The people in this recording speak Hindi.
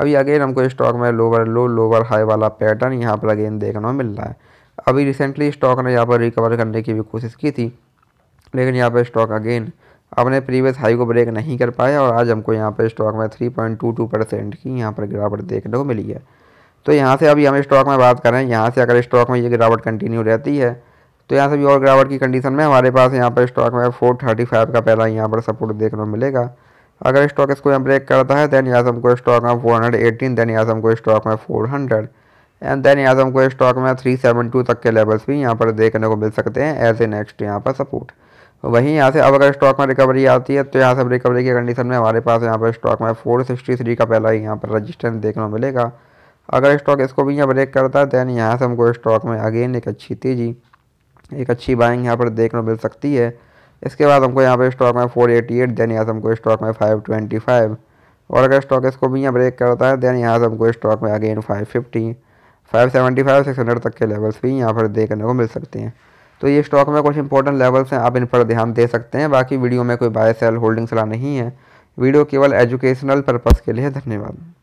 अभी अगेन हमको स्टॉक में लोअर लो लोअर हाई वाला पैटर्न यहाँ पर अगेन देखने को मिल रहा है अभी रिसेंटली स्टॉक ने यहाँ पर रिकवर करने की भी कोशिश की थी लेकिन यहाँ पर स्टॉक अगेन अपने प्रीवियस हाई को ब्रेक नहीं कर पाया और आज हमको यहाँ पर स्टॉक में three point two two percent की यहाँ पर गिरावट देखने को मिली है तो यहाँ से अभी हम स्टॉक में बात करें यहाँ से अगर स्टॉक में ये गिरावट कंटिन्यू रहती है तो यहाँ से भी और गिरावट की कंडीशन में हमारे पास यहाँ पर स्टॉक में फोर थर्टी फाइव का पहला यहाँ पर सपोर्ट देखने को मिलेगा अगर स्टॉक इसको यहाँ ब्रेक करता है दैन आजम को स्टॉक में फोर हंड्रेड एटीन दैन आजम को स्टॉक में फोर हंड्रेड एंड देन आजम को स्टॉक में थ्री सेवन टू तक के लेवल्स भी यहाँ पर देखने को मिल सकते हैं एज ए नेक्स्ट यहाँ पर सपोर्ट वहीं यहाँ से अब अगर स्टॉक में रिकवरी आती है तो यहाँ से रिकवरी की कंडीशन में हमारे पास यहाँ पर स्टॉक में फोर सिक्सटी थ्री का पहला यहाँ पर रजिस्टेंस देखने को मिलेगा अगर स्टॉक इसको भी यहाँ ब्रेक करता है दैन यहाँ से हमको स्टॉक में अगेन एक अच्छी तेज़ी एक अच्छी बाइंग यहाँ पर देखने को मिल सकती है इसके बाद हमको यहाँ पे स्टॉक में फोर एटी एट देन यहाँ से हमको स्टॉक में फाइव ट्वेंटी फाइव और अगर स्टॉक इसको भी यहाँ ब्रेक करता है देन यहाँ से हमको स्टॉक में again five fifty five seventy five six hundred तक के लेवल्स भी यहाँ पर देखने को मिल सकते हैं तो ये स्टॉक में कुछ इंपॉर्टेंट लेवल्स हैं आप इन पर ध्यान दे सकते हैं बाकी वीडियो में कोई बाय सेल होल्डिंग सलाह नहीं है वीडियो केवल एजुकेशनल पर्पज़ के लिए धन्यवाद